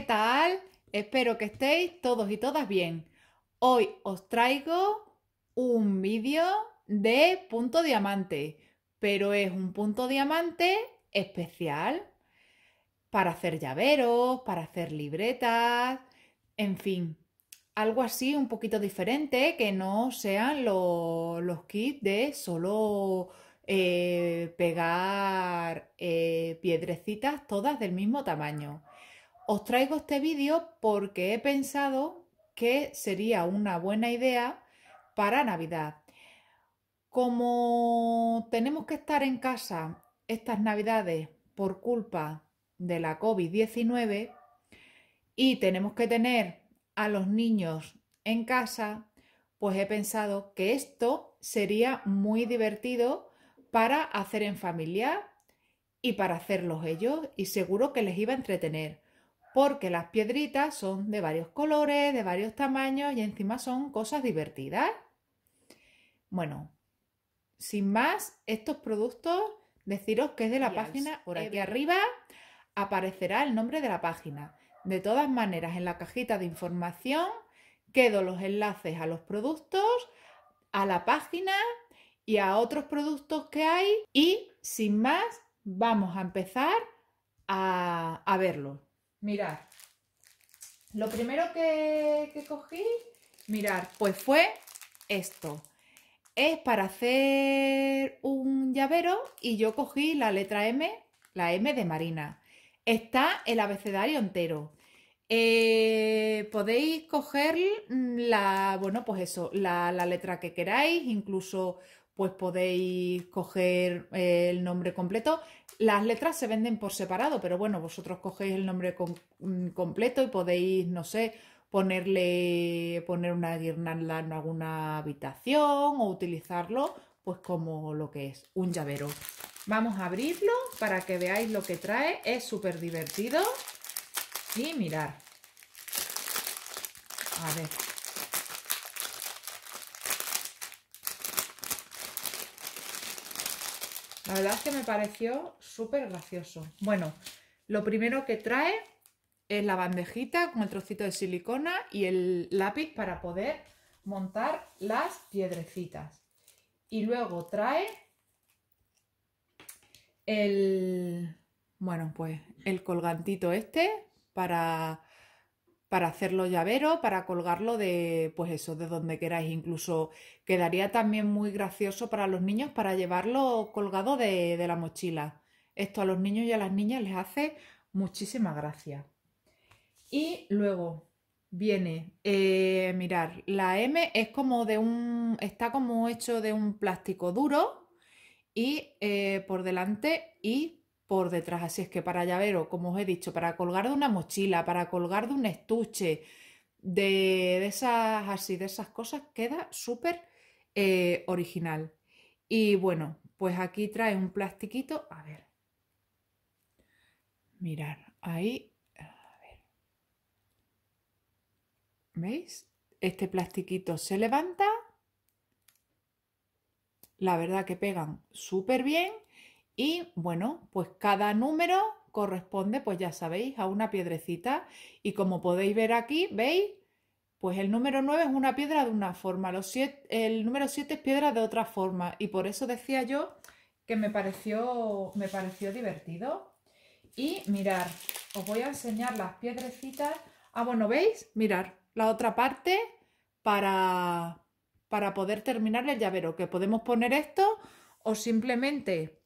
¿qué tal? Espero que estéis todos y todas bien. Hoy os traigo un vídeo de punto diamante, pero es un punto diamante especial para hacer llaveros, para hacer libretas, en fin, algo así un poquito diferente que no sean los kits de solo eh, pegar eh, piedrecitas todas del mismo tamaño. Os traigo este vídeo porque he pensado que sería una buena idea para Navidad. Como tenemos que estar en casa estas Navidades por culpa de la COVID-19 y tenemos que tener a los niños en casa, pues he pensado que esto sería muy divertido para hacer en familia y para hacerlos ellos y seguro que les iba a entretener porque las piedritas son de varios colores, de varios tamaños y encima son cosas divertidas. Bueno, sin más, estos productos, deciros que es de la página, por aquí arriba aparecerá el nombre de la página. De todas maneras, en la cajita de información quedo los enlaces a los productos, a la página y a otros productos que hay y sin más, vamos a empezar a, a verlos. Mirad, lo primero que, cogí, mirad, pues fue esto. Es para hacer un llavero y yo cogí la letra M, la M de Marina. Está el abecedario entero. Eh, podéis coger mm, la, bueno, pues eso, la letra que queráis, incluso pues podéis coger eh, el nombre completo. Las letras se venden por separado, pero bueno, vosotros cogéis el nombre mm, completo y podéis, no sé, ponerle, poner una guirnalda en alguna habitación o utilizarlo pues como lo que es, un llavero. Vamos a abrirlo para que veáis lo que trae, es súper divertido. Y mirar. A ver, La verdad es que me pareció súper gracioso. Bueno, lo primero que trae es la bandejita con el trocito de silicona y el lápiz para poder montar las piedrecitas. Y luego trae el, bueno, pues el colgantito este para para hacerlo llavero, para colgarlo de, pues eso, de donde queráis. Incluso quedaría también muy gracioso para los niños para llevarlo colgado de, de la mochila. Esto a los niños y a las niñas les hace muchísima gracia. Y luego viene, eh, mirar, la M es como de un, está como hecho de un plástico duro y eh, por delante y por detrás. Así es que para llavero, como os he dicho, para colgar de una mochila, para colgar de un estuche, de, esas así, de esas cosas, queda súper eh, original. Y bueno, pues aquí trae un plastiquito, a ver, mirar, ahí, ¿veis? Este plastiquito se levanta, la verdad que pegan súper bien y bueno, pues cada número corresponde, pues ya sabéis, a una piedrecita. Y como podéis ver aquí, ¿veis? Pues el número 9 es una piedra de una forma, los el número 7 es piedra de otra forma. Y por eso decía yo que me pareció, me pareció divertido. Y mirar, os voy a enseñar las piedrecitas. Ah, bueno, ¿veis? Mirar, la otra parte para, para poder terminar el llavero, que podemos poner esto o simplemente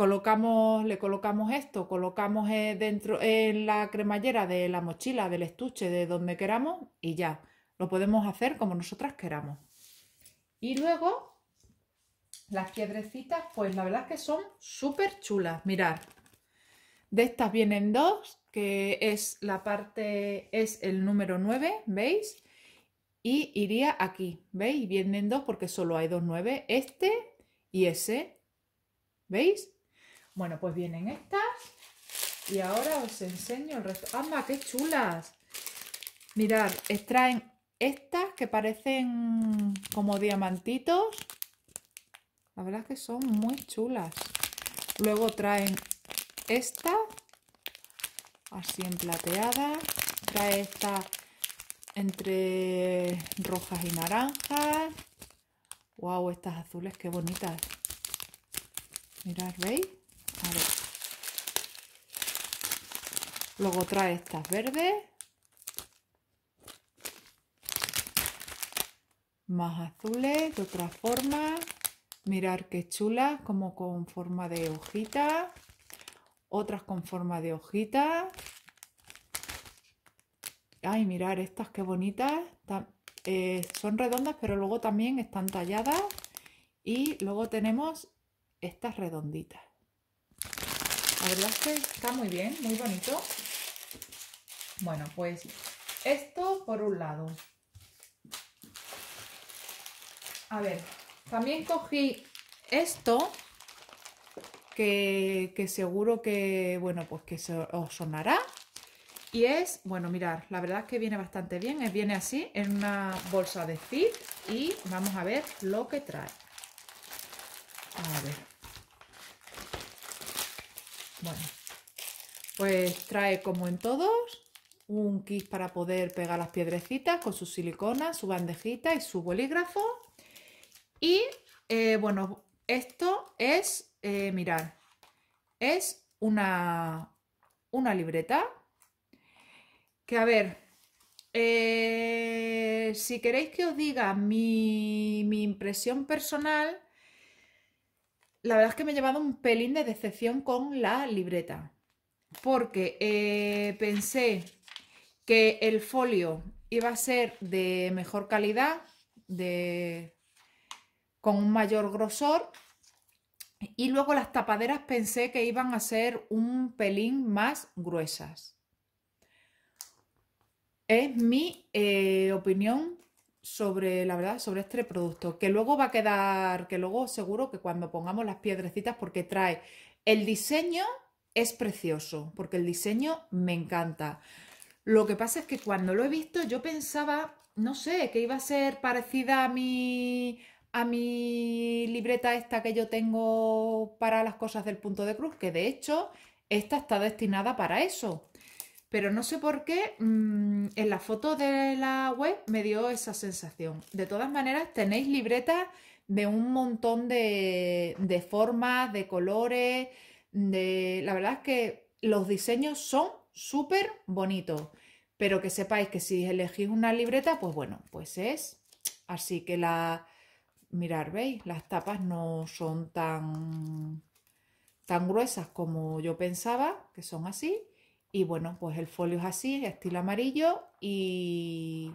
colocamos, le colocamos esto, colocamos eh, dentro en la cremallera de la mochila, del estuche, de donde queramos y ya. Lo podemos hacer como nosotras queramos. Y luego las piedrecitas, pues la verdad es que son súper chulas. Mirad, de estas vienen dos, que es la parte, es el número 9, ¿veis? Y iría aquí, ¿veis? Vienen dos porque solo hay dos nueve, este y ese, ¿veis? Bueno, pues vienen estas. Y ahora os enseño el resto. ¡Anda, qué chulas! Mirad, extraen estas que parecen como diamantitos. La verdad es que son muy chulas. Luego traen esta, así en plateada. Trae esta entre rojas y naranjas. ¡Wow! Estas azules, qué bonitas. Mirad, ¿veis? Luego trae estas verdes. Más azules, de otra forma. Mirar qué chulas, como con forma de hojita. Otras con forma de hojita. Ay, mirar estas qué bonitas. Eh, son redondas, pero luego también están talladas. Y luego tenemos estas redonditas. La verdad es que está muy bien, muy bonito. Bueno, pues esto por un lado. A ver, también cogí esto que, seguro que, bueno, pues que os sonará. Y es, bueno, mirar, la verdad es que viene bastante bien. Es, viene así en una bolsa de fit y vamos a ver lo que trae. A ver. Bueno, pues trae como en todos un kit para poder pegar las piedrecitas con su silicona, su bandejita y su bolígrafo. Y eh, bueno, esto es, mirar, eh, mirad, es una, una libreta que a ver, eh, si queréis que os diga mi, mi impresión personal, la verdad es que me he llevado un pelín de decepción con la libreta, porque eh, pensé que el folio iba a ser de mejor calidad, de, con un mayor grosor, y luego las tapaderas pensé que iban a ser un pelín más gruesas. Es mi eh, opinión sobre la verdad sobre este producto que luego va a quedar que luego seguro que cuando pongamos las piedrecitas porque trae el diseño es precioso porque el diseño me encanta lo que pasa es que cuando lo he visto yo pensaba no sé que iba a ser parecida a mi a mi libreta esta que yo tengo para las cosas del punto de cruz que de hecho esta está destinada para eso pero no sé por qué mm, en la foto de la web me dio esa sensación. De todas maneras, tenéis libretas de un montón de, formas, de colores, de... La verdad es que los diseños son súper bonitos. Pero que sepáis que si elegís una libreta, pues bueno, pues es. Así que la... Mirar, ¿veis? Las tapas no son tan, tan gruesas como yo pensaba, que son así. Y bueno, pues el folio es así, estilo amarillo y,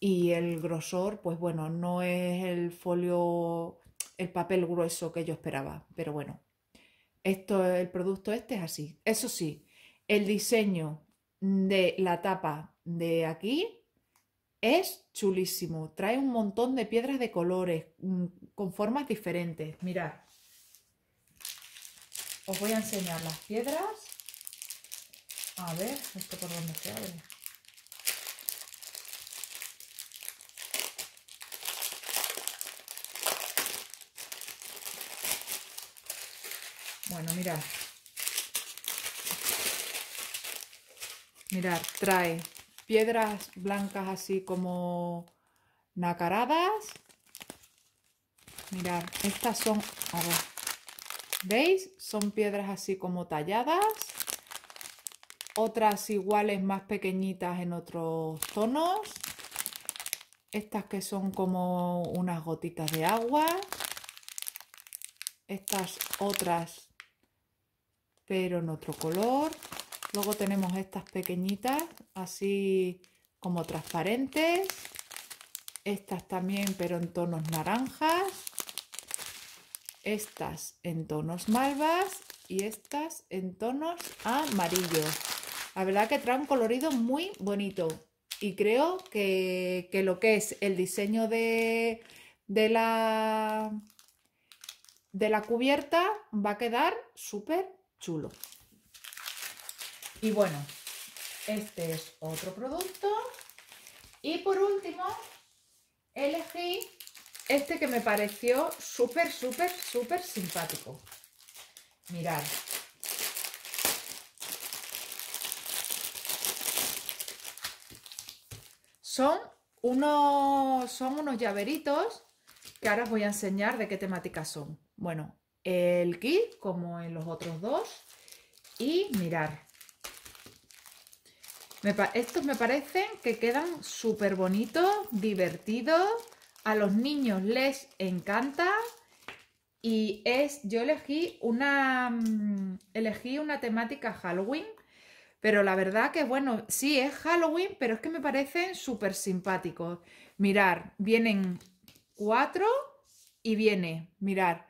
y el grosor, pues bueno, no es el folio, el papel grueso que yo esperaba, pero bueno, esto, el producto este es así. Eso sí, el diseño de la tapa de aquí es chulísimo. Trae un montón de piedras de colores mm, con formas diferentes. Mirad. Os voy a enseñar las piedras. A ver, esto por dónde se abre. Bueno, mirad. Mirad, trae piedras blancas así como nacaradas. Mirad, estas son, a ver, ¿veis? Son piedras así como talladas otras iguales más pequeñitas en otros tonos, estas que son como unas gotitas de agua, estas otras pero en otro color, luego tenemos estas pequeñitas así como transparentes, estas también pero en tonos naranjas, estas en tonos malvas y estas en tonos amarillos. La verdad que trae un colorido muy bonito. Y creo que, lo que es el diseño de, la, de la cubierta va a quedar súper chulo. Y bueno, este es otro producto. Y por último, elegí este que me pareció súper, súper, súper simpático. Mirad, Son unos, son unos llaveritos que ahora os voy a enseñar de qué temáticas son. Bueno, el kit, como en los otros dos, y mirar. estos me parecen que quedan súper bonitos, divertidos, a los niños les encanta y es, yo elegí una, mm, elegí una temática Halloween pero la verdad que, bueno, sí, es Halloween, pero es que me parecen súper simpáticos. Mirar, vienen cuatro y viene, mirar,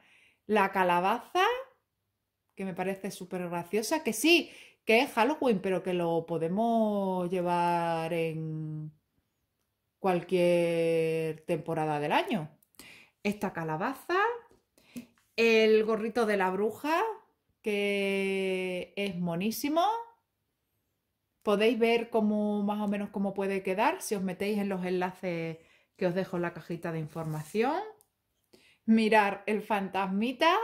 la calabaza, que me parece súper graciosa, que sí, que es Halloween, pero que lo podemos llevar en cualquier temporada del año. Esta calabaza, el gorrito de la bruja, que es monísimo. Podéis ver cómo, más o menos cómo puede quedar si os metéis en los enlaces que os dejo en la cajita de información. Mirar el fantasmita.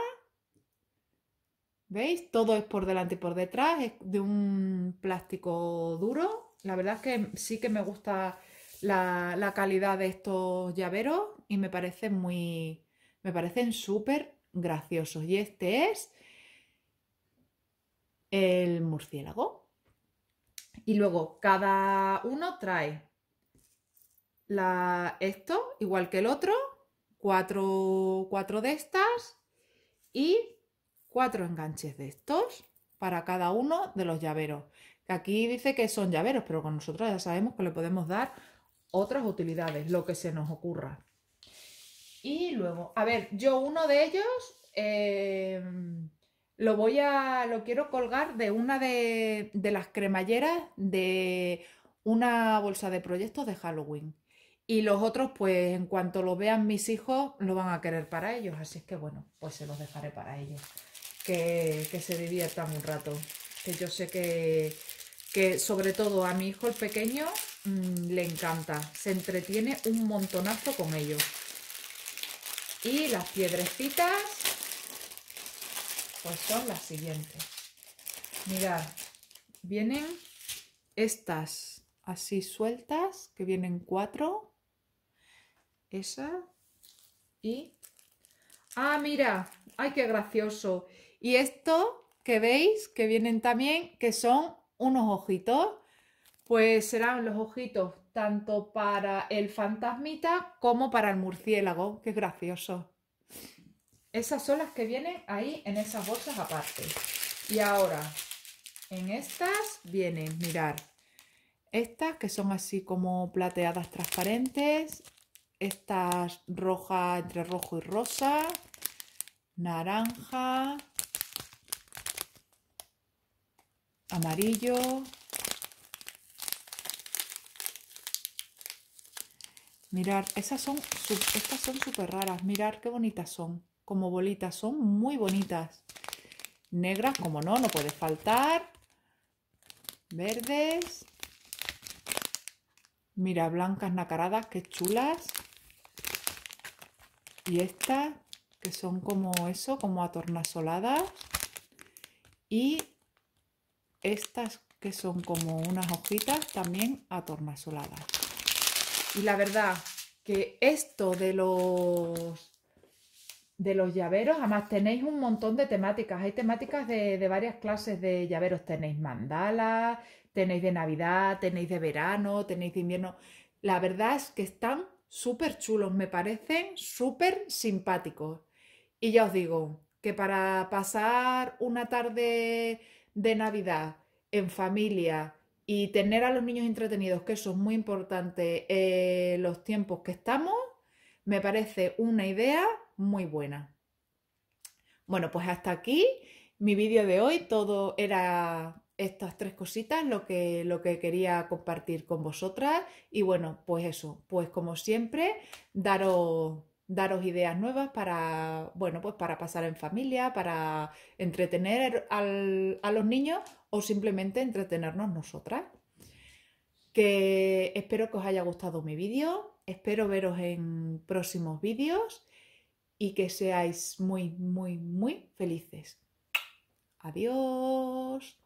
¿Veis? Todo es por delante y por detrás, es de un plástico duro. La verdad es que sí que me gusta la, la calidad de estos llaveros y me parecen muy, me parecen súper graciosos. Y este es el murciélago. Y luego cada uno trae la, esto, igual que el otro, cuatro, de estas y cuatro enganches de estos para cada uno de los llaveros. Aquí dice que son llaveros, pero con nosotros ya sabemos que le podemos dar otras utilidades, lo que se nos ocurra. Y luego, a ver, yo uno de ellos... Eh, lo voy a, lo quiero colgar de una de, de las cremalleras de una bolsa de proyectos de Halloween. Y los otros, pues en cuanto lo vean mis hijos, lo van a querer para ellos. Así es que bueno, pues se los dejaré para ellos. Que, que se diviertan un rato. Que yo sé que, que sobre todo a mi hijo el pequeño mm, le encanta. Se entretiene un montonazo con ellos. Y las piedrecitas pues son las siguientes. Mirad, vienen estas así sueltas, que vienen cuatro. Esa. Y... Ah, mira, ay, qué gracioso. Y esto que veis, que vienen también, que son unos ojitos, pues serán los ojitos tanto para el fantasmita como para el murciélago, que es gracioso. Esas son las que vienen ahí en esas bolsas aparte. Y ahora, en estas vienen, mirar, estas que son así como plateadas transparentes, estas rojas entre rojo y rosa, naranja, amarillo. Mirar, esas estas son súper raras. Mirar qué bonitas son como bolitas, son muy bonitas. Negras, como no, no puede faltar. Verdes. Mira, blancas nacaradas, qué chulas. Y estas, que son como eso, como atornasoladas. Y estas que son como unas hojitas también atornasoladas. Y la verdad que esto de los de los llaveros. Además, tenéis un montón de temáticas. Hay temáticas de, varias clases de llaveros. Tenéis mandalas, tenéis de Navidad, tenéis de verano, tenéis de invierno. La verdad es que están súper chulos, me parecen súper simpáticos. Y ya os digo que para pasar una tarde de Navidad en familia y tener a los niños entretenidos, que eso es muy importante eh, los tiempos que estamos, me parece una idea muy buena. Bueno, pues hasta aquí mi vídeo de hoy. Todo era estas tres cositas, lo que, lo que quería compartir con vosotras. Y bueno, pues eso, pues como siempre, daros daros ideas nuevas para, bueno, pues para pasar en familia, para entretener a los niños o simplemente entretenernos nosotras. Que espero que os haya gustado mi vídeo, espero veros en próximos vídeos y que seáis muy, muy, muy felices. Adiós.